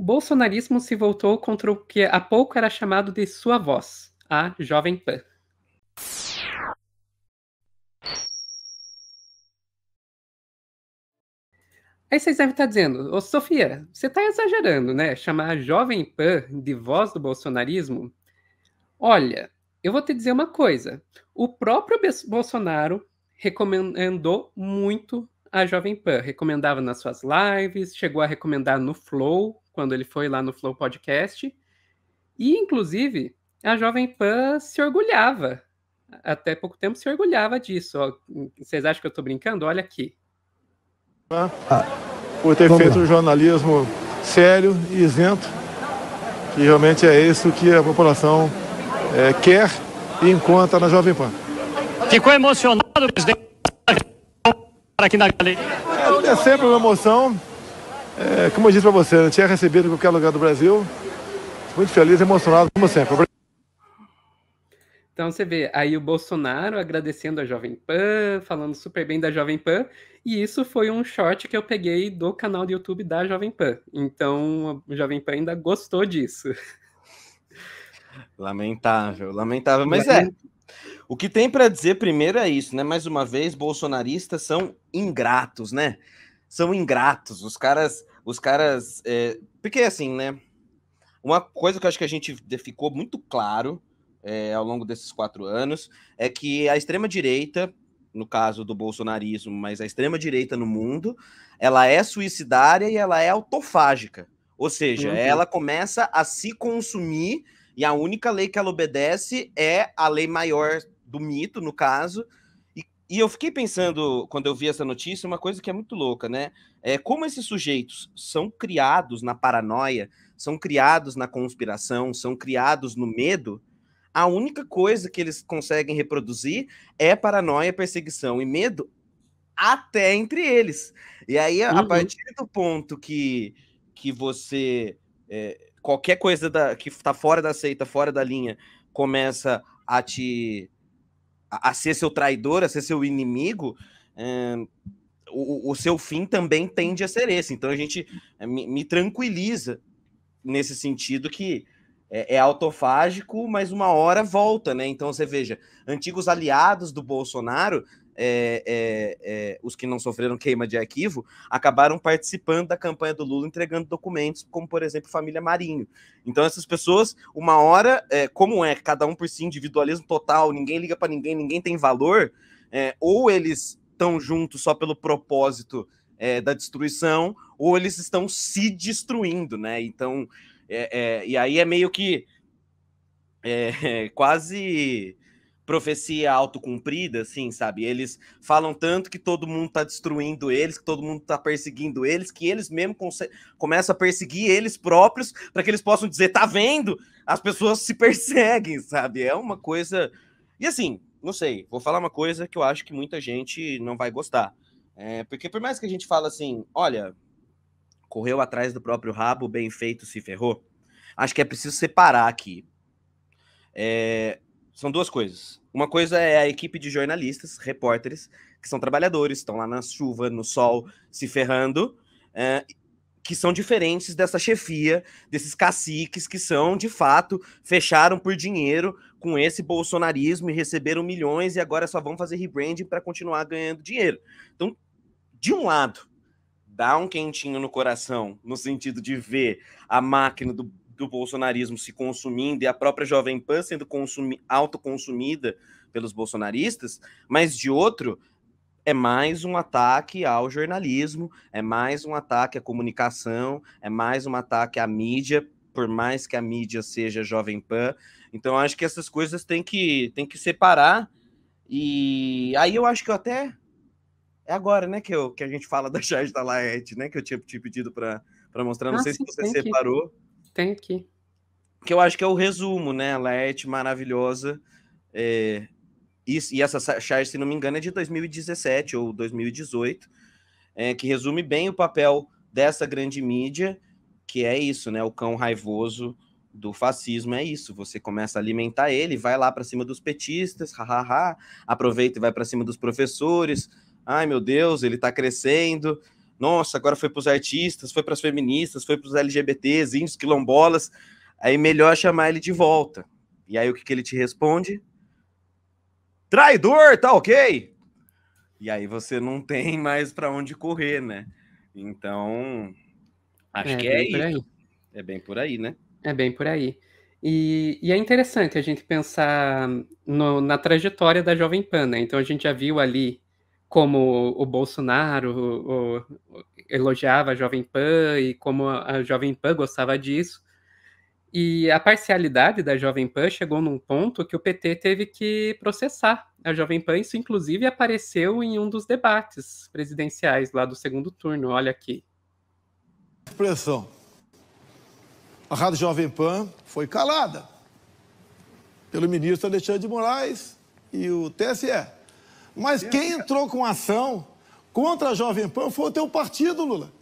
bolsonarismo se voltou contra o que há pouco era chamado de sua voz, a Jovem Pan. Aí vocês devem estar dizendo, ô Sofia, você está exagerando, né? Chamar a Jovem Pan de voz do bolsonarismo? Olha, eu vou te dizer uma coisa. O próprio Bolsonaro recomendou muito a Jovem Pan recomendava nas suas lives, chegou a recomendar no Flow, quando ele foi lá no Flow Podcast. E, inclusive, a Jovem Pan se orgulhava. Até pouco tempo se orgulhava disso. vocês acham que eu estou brincando? Olha aqui. Ah, ah, por ter Vamos feito lá. um jornalismo sério e isento, que realmente é isso que a população é, quer e encontra na Jovem Pan. Ficou emocionado, presidente aqui na galeria? É, é sempre uma emoção. É, como eu disse para você, não né, tinha recebido em qualquer lugar do Brasil. Muito feliz, emocionado, como sempre. Então você vê aí o Bolsonaro agradecendo a Jovem Pan, falando super bem da Jovem Pan, e isso foi um short que eu peguei do canal do YouTube da Jovem Pan. Então a Jovem Pan ainda gostou disso. Lamentável, lamentável, mas é. O que tem para dizer primeiro é isso, né? Mais uma vez, bolsonaristas são ingratos, né? São ingratos. Os caras, os caras, é... porque assim, né? Uma coisa que eu acho que a gente ficou muito claro é, ao longo desses quatro anos é que a extrema direita, no caso do bolsonarismo, mas a extrema direita no mundo, ela é suicidária e ela é autofágica. Ou seja, uhum. ela começa a se consumir e a única lei que ela obedece é a lei maior do mito, no caso. E, e eu fiquei pensando, quando eu vi essa notícia, uma coisa que é muito louca, né? É como esses sujeitos são criados na paranoia, são criados na conspiração, são criados no medo. A única coisa que eles conseguem reproduzir é paranoia, perseguição e medo até entre eles. E aí, uhum. a partir do ponto que, que você é, qualquer coisa da, que está fora da seita, fora da linha, começa a te a, a ser seu traidor, a ser seu inimigo, é, o, o, seu fim também tende a ser esse. Então a gente é, me, me tranquiliza nesse sentido que é, é, autofágico, mas uma hora volta, né? Então você veja, antigos aliados do Bolsonaro é, é, é, os que não sofreram queima de arquivo, acabaram participando da campanha do Lula entregando documentos, como, por exemplo, família Marinho. Então, essas pessoas, uma hora, é, como é cada um por si, individualismo total, ninguém liga para ninguém, ninguém tem valor, é, ou eles estão juntos só pelo propósito é, da destruição, ou eles estão se destruindo, né? Então, é, é, e aí é meio que quase profecia autocumprida, assim, sabe? Eles falam tanto que todo mundo tá destruindo eles, que todo mundo tá perseguindo eles, que eles mesmo começam a perseguir eles próprios para que eles possam dizer, tá vendo? As pessoas se perseguem, sabe? É uma coisa. E assim, não sei, vou falar uma coisa que eu acho que muita gente não vai gostar. É, porque por mais que a gente fala assim, olha, correu atrás do próprio rabo, bem feito se ferrou, acho que é preciso separar aqui. É, são duas coisas. Uma coisa é a equipe de jornalistas, repórteres, que são trabalhadores, estão lá na chuva, no sol, se ferrando, é, que são diferentes dessa chefia, desses caciques que são, de fato, fecharam por dinheiro com esse bolsonarismo e receberam milhões e agora só vão fazer rebranding para continuar ganhando dinheiro. Então, de um lado, dá um quentinho no coração, no sentido de ver a máquina do do bolsonarismo se consumindo e a própria Jovem Pan sendo autoconsumida pelos bolsonaristas, mas de outro, é mais um ataque ao jornalismo, é mais um ataque à comunicação, é mais um ataque à mídia, por mais que a mídia seja Jovem Pan. Então, acho que essas coisas têm que, têm que separar. E aí eu acho que eu até. É agora, né, que, eu, que a gente fala da Charge da Laerte, né? Que eu tinha te pedido para mostrar. Não ah, sei sim, se você separou. Que... Tem aqui. Que eu acho que é o resumo, né? Leite é maravilhosa. É... E, e, essa charge, se não me engano, é de 2017 ou 2018, é, que resume bem o papel dessa grande mídia, que é isso, né? O cão raivoso do fascismo é isso. Você começa a alimentar ele, vai lá para cima dos petistas, hahaha, aproveita e vai para cima dos professores. Ai, meu Deus, ele está crescendo nossa, agora foi para os artistas, foi para as feministas, foi para os LGBTs, índios, quilombolas, aí melhor chamar ele de volta. E aí o que, que ele te responde? Traidor, tá ok? E aí você não tem mais para onde correr, né? Então, acho é, que é isso. Aí. É bem por aí, né? É bem por aí. E, e é interessante a gente pensar no, na trajetória da Jovem Pan, né? Então a gente já viu ali como o Bolsonaro o, o, elogiava a Jovem Pan e como a Jovem Pan gostava disso. E a parcialidade da Jovem Pan chegou num ponto que o PT teve que processar a Jovem Pan. Isso, inclusive, apareceu em um dos debates presidenciais lá do segundo turno. Olha aqui. Expressão. A Rádio Jovem Pan foi calada pelo ministro Alexandre de Moraes e o TSE. Mas quem entrou com ação contra a Jovem Pan foi o teu partido, Lula.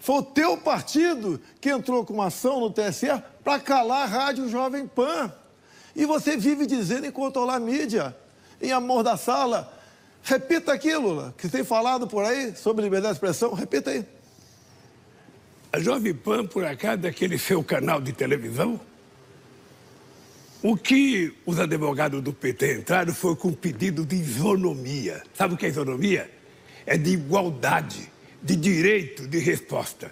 Foi o teu partido que entrou com ação no TSE para calar a rádio Jovem Pan. E você vive dizendo em controlar a mídia, em amor da sala, Repita aqui, Lula, que tem falado por aí sobre liberdade de expressão. Repita aí. A Jovem Pan, por acaso, é aquele seu canal de televisão o que os advogados do PT entraram foi com um pedido de isonomia. Sabe o que é isonomia? É de igualdade, de direito de resposta.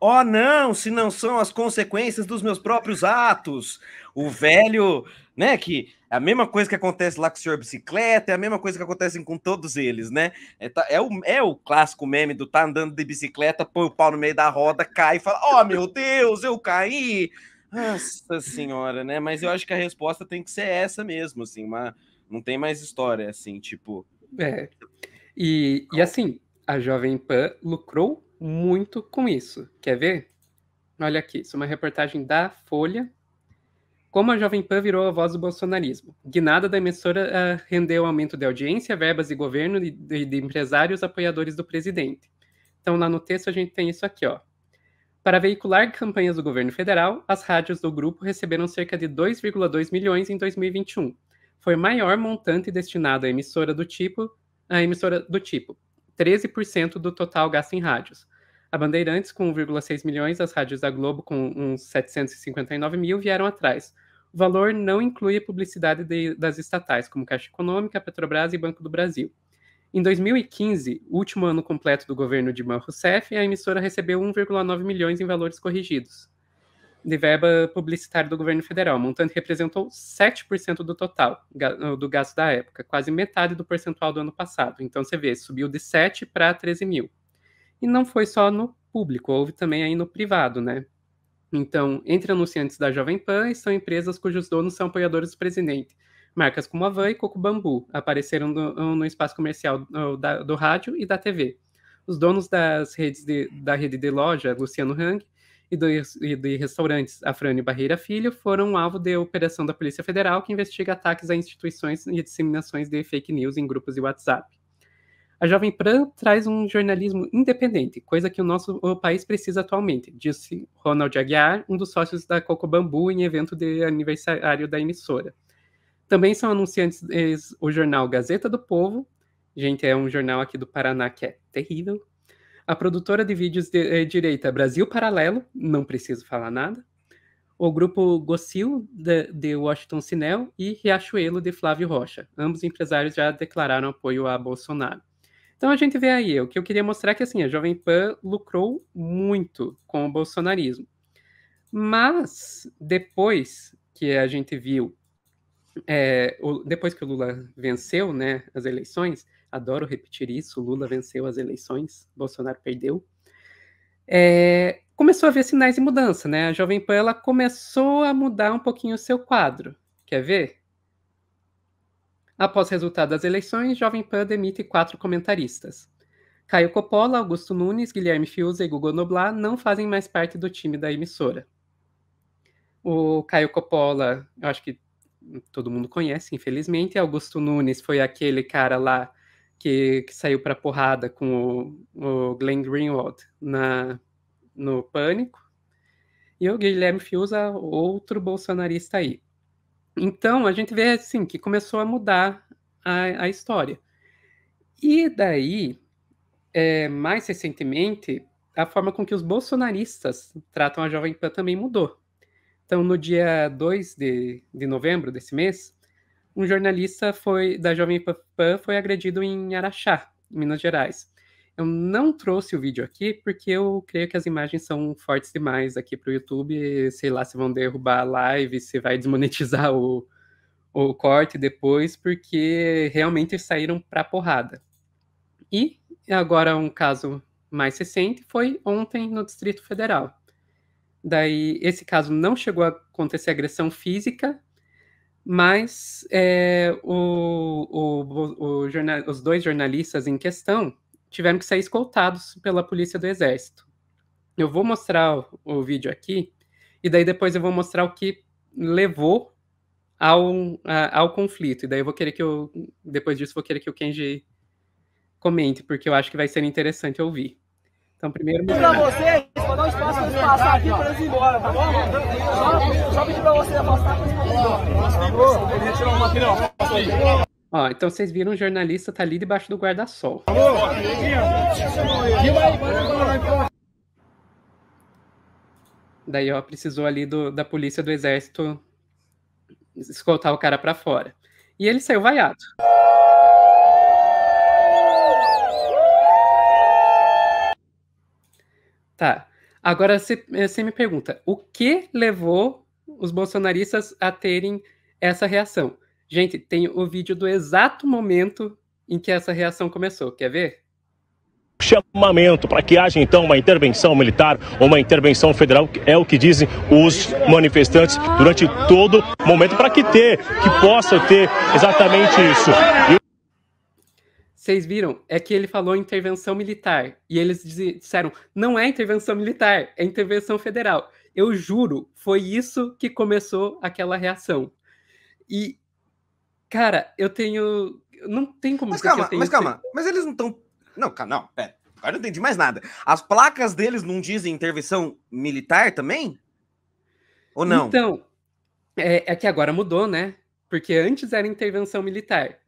Oh, não, se não são as consequências dos meus próprios atos. O velho, né, que é a mesma coisa que acontece lá com o senhor bicicleta, é a mesma coisa que acontece com todos eles, né? É, tá, é, o, é o clássico meme do tá andando de bicicleta, põe o pau no meio da roda, cai e fala: Ó, oh, meu Deus, eu caí. Nossa senhora, né? Mas eu acho que a resposta tem que ser essa mesmo, assim, uma, não tem mais história, assim, tipo. É. E, e assim, a Jovem Pan lucrou muito com isso. Quer ver? Olha aqui, isso é uma reportagem da Folha. Como a Jovem Pan virou a voz do bolsonarismo. Guinada da emissora uh, rendeu aumento de audiência, verbas de governo e de, de empresários apoiadores do presidente. Então, lá no texto, a gente tem isso aqui, ó. Para veicular campanhas do governo federal, as rádios do grupo receberam cerca de 2,2 milhões em 2021. Foi o maior montante destinado à emissora do tipo, à emissora do tipo, 13% do total gasto em rádios. A Bandeirantes com 1,6 milhões, as rádios da Globo com uns 759 mil vieram atrás. O valor não inclui a publicidade de, das estatais, como Caixa Econômica, Petrobras e Banco do Brasil. Em 2015, último ano completo do governo de Dilma Rousseff, a emissora recebeu 1,9 milhões em valores corrigidos de verba publicitária do governo federal, montante representou 7% do total do gasto da época, quase metade do percentual do ano passado. Então você vê, subiu de 7 para 13 mil. E não foi só no público, houve também aí no privado, né? Então, entre anunciantes da Jovem Pan estão empresas cujos donos são apoiadores do presidente, Marcas como Avan e Coco Bambu apareceram no, no espaço comercial do, do, rádio e da TV. Os donos das redes de, da rede de loja, Luciano Hang, e, do, e de restaurantes Afrânio Barreira Filho foram alvo de operação da Polícia Federal que investiga ataques a instituições e disseminações de fake news em grupos de WhatsApp. A Jovem Pan traz um jornalismo independente, coisa que o nosso o país precisa atualmente, disse Ronald Aguiar, um dos sócios da Coco Bambu, em evento de aniversário da emissora. Também são anunciantes o jornal Gazeta do Povo. Gente, é um jornal aqui do Paraná que é terrível. A produtora de vídeos de, eh, direita Brasil Paralelo, não preciso falar nada. O grupo Gocil, de, de Washington Sinel, e Riachuelo, de Flávio Rocha. Ambos empresários já declararam apoio a Bolsonaro. Então a gente vê aí, o que eu queria mostrar é que assim, a Jovem Pan lucrou muito com o bolsonarismo. Mas depois que a gente viu é, o, depois que o Lula venceu né, as eleições, adoro repetir isso, Lula venceu as eleições, Bolsonaro perdeu, é, começou a ver sinais de mudança, né? A Jovem Pan ela começou a mudar um pouquinho o seu quadro. Quer ver? Após o resultado das eleições, Jovem Pan demite quatro comentaristas. Caio Coppola, Augusto Nunes, Guilherme Fiuza e Gugu Noblar não fazem mais parte do time da emissora. O Caio Coppola, eu acho que todo mundo conhece, infelizmente. Augusto Nunes foi aquele cara lá que, que saiu para porrada com o, o Glenn Greenwald na, no Pânico. E o Guilherme Fiuza, é outro bolsonarista aí. Então, a gente vê assim que começou a mudar a, a história. E daí, é, mais recentemente, a forma com que os bolsonaristas tratam a Jovem Pan também mudou. Então, no dia 2 de, de novembro desse mês, um jornalista foi da Jovem Pan foi agredido em Araxá, Minas Gerais. Eu não trouxe o vídeo aqui porque eu creio que as imagens são fortes demais aqui para o YouTube. Sei lá se vão derrubar a live, se vai desmonetizar o, o corte depois, porque realmente saíram para porrada. E agora um caso mais recente foi ontem no Distrito Federal. Daí, esse caso não chegou a acontecer agressão física, mas é, o, o, o jornal, os dois jornalistas em questão tiveram que ser escoltados pela polícia do exército. Eu vou mostrar o, o vídeo aqui, e daí depois eu vou mostrar o que levou ao, a, ao conflito. E daí eu vou querer que eu, depois disso, vou querer que o Kenji comente, porque eu acho que vai ser interessante ouvir. Então, primeiro... você, vou dar um espaço pra eles passarem aqui pra eles ir embora, tá bom? Só, só pedir pra você afastar pra eles ir embora. Ó, então vocês viram o jornalista tá ali debaixo do guarda-sol. Daí, ó, precisou ali do, da polícia do exército escoltar o cara para fora. E ele saiu vaiado. Tá. Agora, você é, me pergunta, o que levou os bolsonaristas a terem essa reação? Gente, tem o vídeo do exato momento em que essa reação começou. Quer ver? chamamento para que haja então uma intervenção militar ou uma intervenção federal, é o que dizem os manifestantes durante todo momento, para que ter, que possa ter exatamente isso. Vocês viram? É que ele falou intervenção militar. E eles disseram: não é intervenção militar, é intervenção federal. Eu juro, foi isso que começou aquela reação. E, cara, eu tenho. Não tem como. Mas calma, mas calma. Mas eles não estão. Não, calma, não, pera. Agora não entendi mais nada. As placas deles não dizem intervenção militar também? Ou não? Então, é, é que agora mudou, né? Porque antes era intervenção militar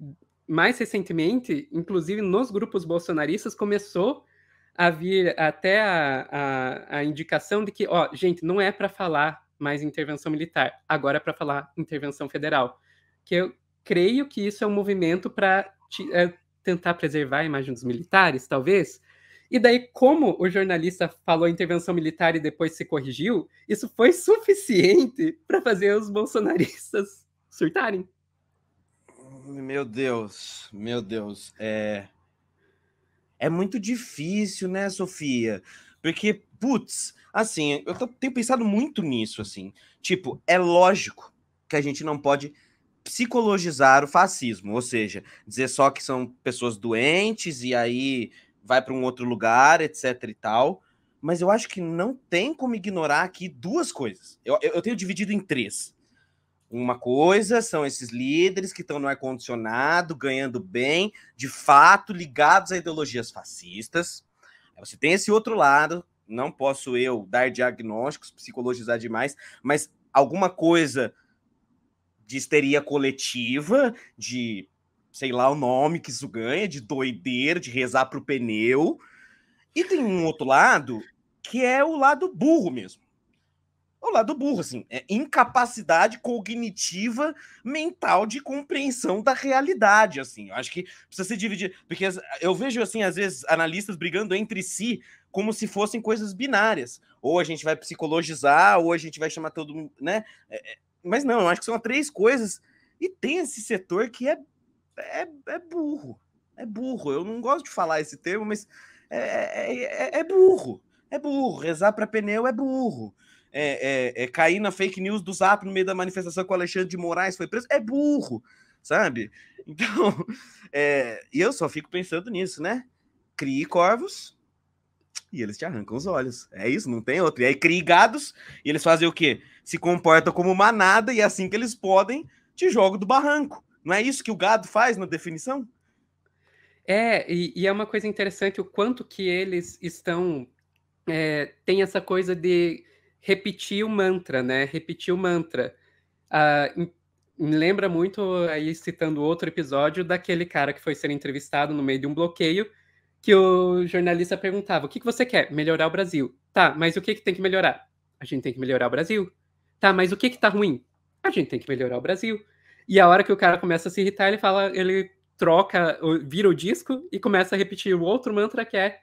mais recentemente, inclusive nos grupos bolsonaristas, começou a vir até a, a, a indicação de que, ó, gente, não é para falar mais intervenção militar, agora é para falar intervenção federal. Que eu creio que isso é um movimento para é, tentar preservar a imagem dos militares, talvez. E daí, como o jornalista falou intervenção militar e depois se corrigiu, isso foi suficiente para fazer os bolsonaristas surtarem. Meu Deus, meu Deus. É, é muito difícil, né, Sofia? Porque, putz, assim, eu tô, tenho pensado muito nisso, assim. Tipo, é lógico que a gente não pode psicologizar o fascismo, ou seja, dizer só que são pessoas doentes e aí vai para um outro lugar, etc e tal. Mas eu acho que não tem como ignorar aqui duas coisas. Eu, eu, eu tenho dividido em três. Uma coisa são esses líderes que estão no ar-condicionado, ganhando bem, de fato ligados a ideologias fascistas. Você tem esse outro lado, não posso eu dar diagnósticos, psicologizar demais, mas alguma coisa de histeria coletiva, de sei lá o nome que isso ganha, de doideira, de rezar para o pneu. E tem um outro lado que é o lado burro mesmo ao lado burro, assim, é incapacidade cognitiva mental de compreensão da realidade, assim. Eu acho que precisa se dividir, porque eu vejo assim às vezes analistas brigando entre si como se fossem coisas binárias. Ou a gente vai psicologizar, ou a gente vai chamar todo mundo, né? É, é, mas não, eu acho que são três coisas e tem esse setor que é é, é burro, é burro. Eu não gosto de falar esse termo, mas é, é, é, é burro, é burro. Rezar para pneu é burro. É, é, é, cair na fake news do Zap no meio da manifestação que o Alexandre de Moraes foi preso é burro, sabe? Então, é, e eu só fico pensando nisso, né? Crie corvos e eles te arrancam os olhos. É isso, não tem outro. E aí crie gados e eles fazem o quê? Se comportam como manada e é assim que eles podem, te jogam do barranco. Não é isso que o gado faz na definição? É, e, e, é uma coisa interessante o quanto que eles estão. É, tem essa coisa de repetir o mantra, né? Repetir o mantra. Ah, me lembra muito, aí citando outro episódio, daquele cara que foi ser entrevistado no meio de um bloqueio, que o jornalista perguntava: o que, que você quer? Melhorar o Brasil. Tá, mas o que, que tem que melhorar? A gente tem que melhorar o Brasil. Tá, mas o que, que tá ruim? A gente tem que melhorar o Brasil. E a hora que o cara começa a se irritar, ele fala, ele troca, vira o disco e começa a repetir o outro mantra que é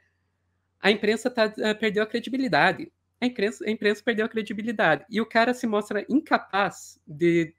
a imprensa tá, eh, perdeu a credibilidade a imprensa, a imprensa perdeu a credibilidade. E o cara se mostra incapaz de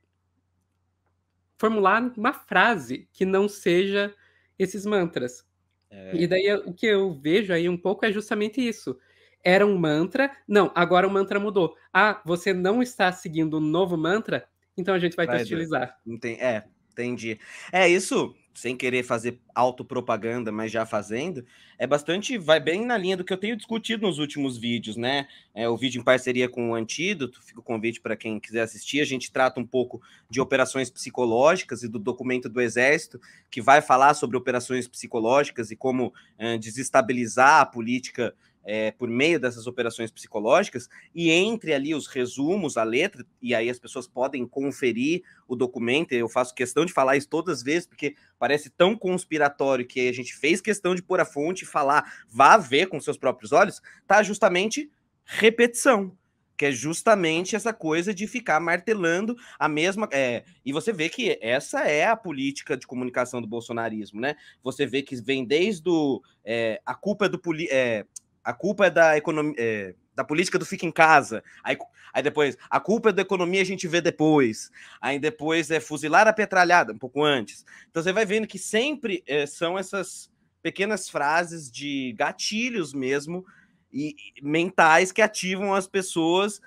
formular uma frase que não seja esses mantras. É. E daí o que eu vejo aí um pouco é justamente isso. Era um mantra, não, agora o mantra mudou. Ah, você não está seguindo o um novo mantra, então a gente vai, vai ter utilizar. é, entendi. É, isso sem querer fazer autopropaganda, mas já fazendo, é bastante, vai bem na linha do que eu tenho discutido nos últimos vídeos, né? É, o vídeo em parceria com o Antídoto, fica o convite para quem quiser assistir. A gente trata um pouco de operações psicológicas e do documento do Exército, que vai falar sobre operações psicológicas e como é, desestabilizar a política é, por meio dessas operações psicológicas, e entre ali os resumos, a letra, e aí as pessoas podem conferir o documento. Eu faço questão de falar isso todas as vezes, porque parece tão conspiratório que a gente fez questão de pôr a fonte e falar, vá ver com seus próprios olhos, tá justamente repetição. Que é justamente essa coisa de ficar martelando a mesma. É, e você vê que essa é a política de comunicação do bolsonarismo, né? Você vê que vem desde o, é, a culpa é do. É, a culpa é da economia. É, da política do fica em casa. Aí, aí depois, a culpa é da economia, a gente vê depois. Aí depois é fuzilar a petralhada, um pouco antes. Então você vai vendo que sempre é, são essas pequenas frases de gatilhos mesmo, e mentais que ativam as pessoas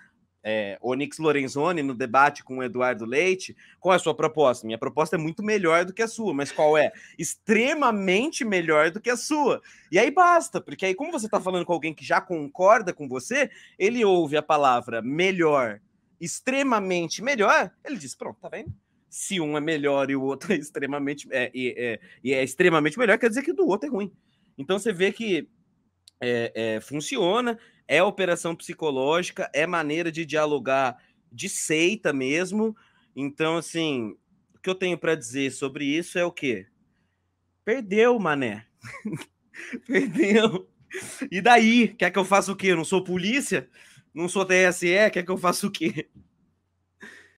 é, Nix Lorenzoni no debate com o Eduardo Leite, qual é a sua proposta? Minha proposta é muito melhor do que a sua, mas qual é? Extremamente melhor do que a sua. E aí basta, porque aí, como você está falando com alguém que já concorda com você, ele ouve a palavra melhor, extremamente melhor, ele diz: pronto, tá vendo? Se um é melhor e o outro é extremamente é, é, é, é extremamente melhor, quer dizer que o do outro é ruim. Então você vê que é, é, funciona é operação psicológica, é maneira de dialogar de seita mesmo. Então, assim, o que eu tenho para dizer sobre isso é o quê? Perdeu, mané. Perdeu. E daí? Quer que eu faça o quê? Eu não sou polícia? Não sou TSE? Quer que eu faça o quê?